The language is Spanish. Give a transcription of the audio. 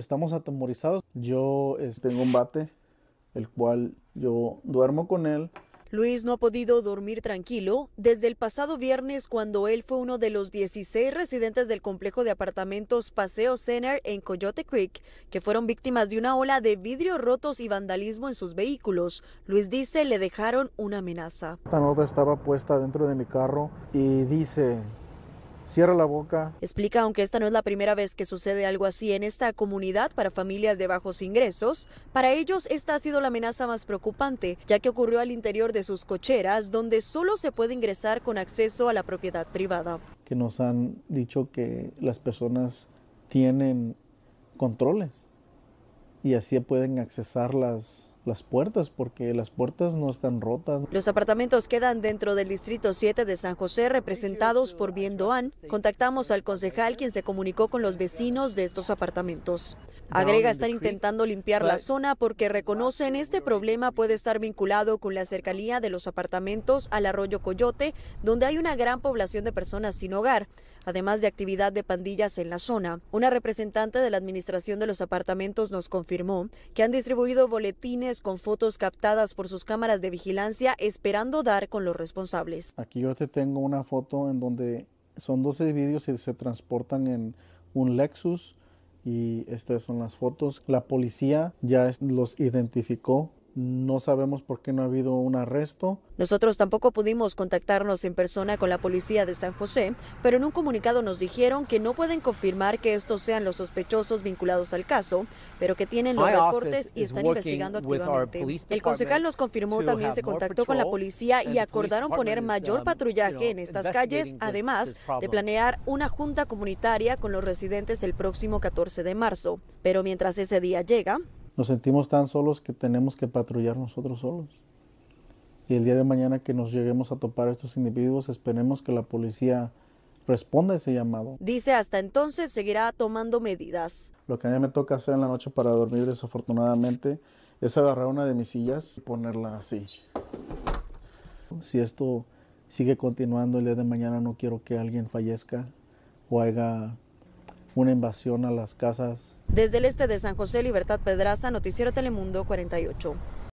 estamos atemorizados. Yo este, tengo un bate, el cual yo duermo con él. Luis no ha podido dormir tranquilo desde el pasado viernes cuando él fue uno de los 16 residentes del complejo de apartamentos Paseo Center en Coyote Creek que fueron víctimas de una ola de vidrios rotos y vandalismo en sus vehículos. Luis dice le dejaron una amenaza. Esta nota estaba puesta dentro de mi carro y dice cierra la boca. Explica, aunque esta no es la primera vez que sucede algo así en esta comunidad para familias de bajos ingresos, para ellos esta ha sido la amenaza más preocupante, ya que ocurrió al interior de sus cocheras, donde solo se puede ingresar con acceso a la propiedad privada. Que nos han dicho que las personas tienen controles y así pueden accesar las, las puertas porque las puertas no están rotas. Los apartamentos quedan dentro del Distrito 7 de San José representados por Doan. Contactamos al concejal quien se comunicó con los vecinos de estos apartamentos. Agrega estar intentando limpiar la zona porque reconocen este problema puede estar vinculado con la cercanía de los apartamentos al arroyo Coyote, donde hay una gran población de personas sin hogar además de actividad de pandillas en la zona. Una representante de la administración de los apartamentos nos confirmó que han distribuido boletines con fotos captadas por sus cámaras de vigilancia esperando dar con los responsables. Aquí yo te tengo una foto en donde son 12 vídeos y se transportan en un Lexus y estas son las fotos. La policía ya los identificó no sabemos por qué no ha habido un arresto. Nosotros tampoco pudimos contactarnos en persona con la policía de San José, pero en un comunicado nos dijeron que no pueden confirmar que estos sean los sospechosos vinculados al caso, pero que tienen los reportes y están investigando activamente. El concejal nos confirmó también se contactó con la policía y acordaron poner mayor um, patrullaje en estas calles, además de planear una junta comunitaria con los residentes el próximo 14 de marzo. Pero mientras ese día llega, nos sentimos tan solos que tenemos que patrullar nosotros solos. Y el día de mañana que nos lleguemos a topar a estos individuos, esperemos que la policía responda a ese llamado. Dice, hasta entonces seguirá tomando medidas. Lo que a mí me toca hacer en la noche para dormir, desafortunadamente, es agarrar una de mis sillas y ponerla así. Si esto sigue continuando el día de mañana, no quiero que alguien fallezca o haga una invasión a las casas. Desde el este de San José, Libertad Pedraza, Noticiero Telemundo 48.